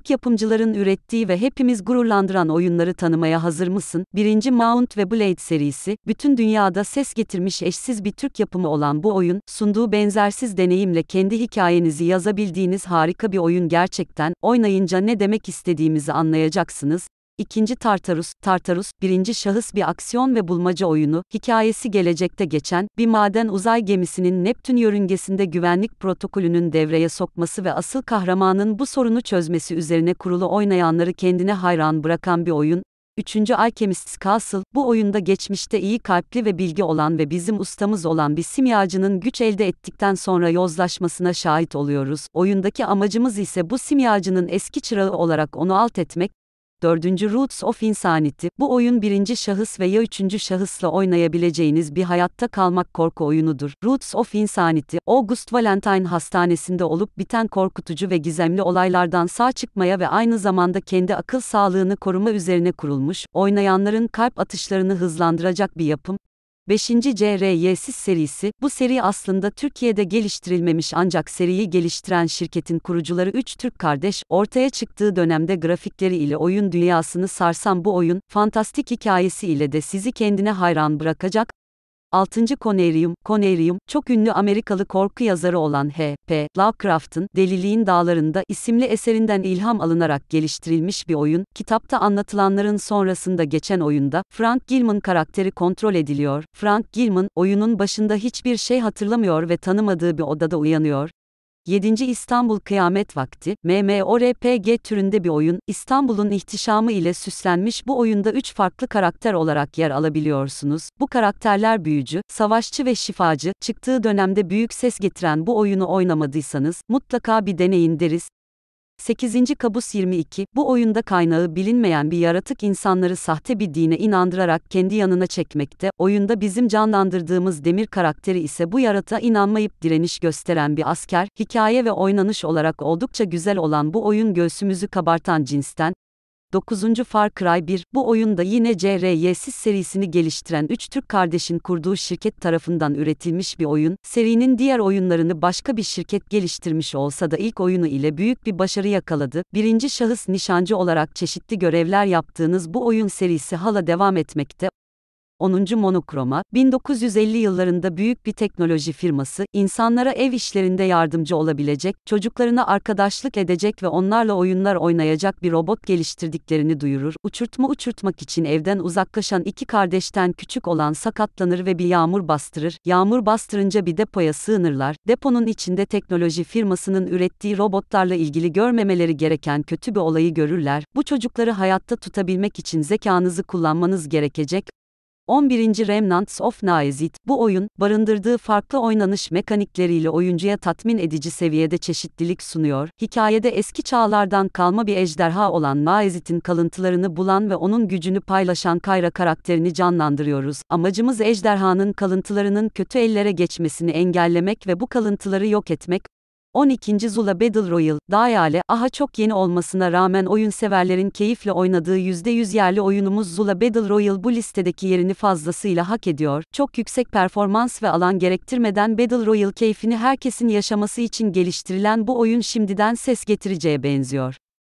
Türk yapımcıların ürettiği ve hepimiz gururlandıran oyunları tanımaya hazır mısın? Birinci Mount ve Blade serisi, bütün dünyada ses getirmiş eşsiz bir Türk yapımı olan bu oyun, sunduğu benzersiz deneyimle kendi hikayenizi yazabildiğiniz harika bir oyun gerçekten, oynayınca ne demek istediğimizi anlayacaksınız, İkinci Tartarus, Tartarus, birinci şahıs bir aksiyon ve bulmaca oyunu, hikayesi gelecekte geçen, bir maden uzay gemisinin Neptün yörüngesinde güvenlik protokolünün devreye sokması ve asıl kahramanın bu sorunu çözmesi üzerine kurulu oynayanları kendine hayran bırakan bir oyun, 3. Alchemist Castle, bu oyunda geçmişte iyi kalpli ve bilgi olan ve bizim ustamız olan bir simyacının güç elde ettikten sonra yozlaşmasına şahit oluyoruz. Oyundaki amacımız ise bu simyacının eski çırağı olarak onu alt etmek, 4. Roots of Insanity, bu oyun birinci şahıs veya üçüncü şahısla oynayabileceğiniz bir hayatta kalmak korku oyunudur. Roots of Insanity, August Valentine hastanesinde olup biten korkutucu ve gizemli olaylardan sağ çıkmaya ve aynı zamanda kendi akıl sağlığını koruma üzerine kurulmuş, oynayanların kalp atışlarını hızlandıracak bir yapım, 5. CRY'siz serisi, bu seri aslında Türkiye'de geliştirilmemiş ancak seriyi geliştiren şirketin kurucuları 3 Türk kardeş, ortaya çıktığı dönemde grafikleri ile oyun dünyasını sarsan bu oyun, fantastik hikayesi ile de sizi kendine hayran bırakacak, 6. Conerium, Conerium, çok ünlü Amerikalı korku yazarı olan H.P. Lovecraft'ın Deliliğin Dağlarında isimli eserinden ilham alınarak geliştirilmiş bir oyun, kitapta anlatılanların sonrasında geçen oyunda, Frank Gilman karakteri kontrol ediliyor, Frank Gilman, oyunun başında hiçbir şey hatırlamıyor ve tanımadığı bir odada uyanıyor, 7. İstanbul Kıyamet Vakti, MMORPG türünde bir oyun, İstanbul'un ihtişamı ile süslenmiş bu oyunda 3 farklı karakter olarak yer alabiliyorsunuz. Bu karakterler büyücü, savaşçı ve şifacı, çıktığı dönemde büyük ses getiren bu oyunu oynamadıysanız, mutlaka bir deneyin deriz. 8. Kabus 22, bu oyunda kaynağı bilinmeyen bir yaratık insanları sahte bir dine inandırarak kendi yanına çekmekte, oyunda bizim canlandırdığımız demir karakteri ise bu yarata inanmayıp direniş gösteren bir asker, hikaye ve oynanış olarak oldukça güzel olan bu oyun göğsümüzü kabartan cinsten, 9. Far Cry 1, bu oyunda yine CRY'siz serisini geliştiren 3 Türk kardeşin kurduğu şirket tarafından üretilmiş bir oyun, serinin diğer oyunlarını başka bir şirket geliştirmiş olsa da ilk oyunu ile büyük bir başarı yakaladı. Birinci şahıs nişancı olarak çeşitli görevler yaptığınız bu oyun serisi hala devam etmekte, 10. Monokroma, 1950 yıllarında büyük bir teknoloji firması, insanlara ev işlerinde yardımcı olabilecek, çocuklarına arkadaşlık edecek ve onlarla oyunlar oynayacak bir robot geliştirdiklerini duyurur. Uçurtma uçurtmak için evden uzaklaşan iki kardeşten küçük olan sakatlanır ve bir yağmur bastırır. Yağmur bastırınca bir depoya sığınırlar. Deponun içinde teknoloji firmasının ürettiği robotlarla ilgili görmemeleri gereken kötü bir olayı görürler. Bu çocukları hayatta tutabilmek için zekanızı kullanmanız gerekecek. 11. Remnants of Naizit, bu oyun, barındırdığı farklı oynanış mekanikleriyle oyuncuya tatmin edici seviyede çeşitlilik sunuyor, hikayede eski çağlardan kalma bir ejderha olan Naizit'in kalıntılarını bulan ve onun gücünü paylaşan Kayra karakterini canlandırıyoruz. Amacımız ejderhanın kalıntılarının kötü ellere geçmesini engellemek ve bu kalıntıları yok etmek, 12. Zula Battle Royale, Dayale, aha çok yeni olmasına rağmen oyun severlerin keyifle oynadığı %100 yerli oyunumuz Zula Battle Royal bu listedeki yerini fazlasıyla hak ediyor. Çok yüksek performans ve alan gerektirmeden Battle Royal keyfini herkesin yaşaması için geliştirilen bu oyun şimdiden ses getireceğe benziyor.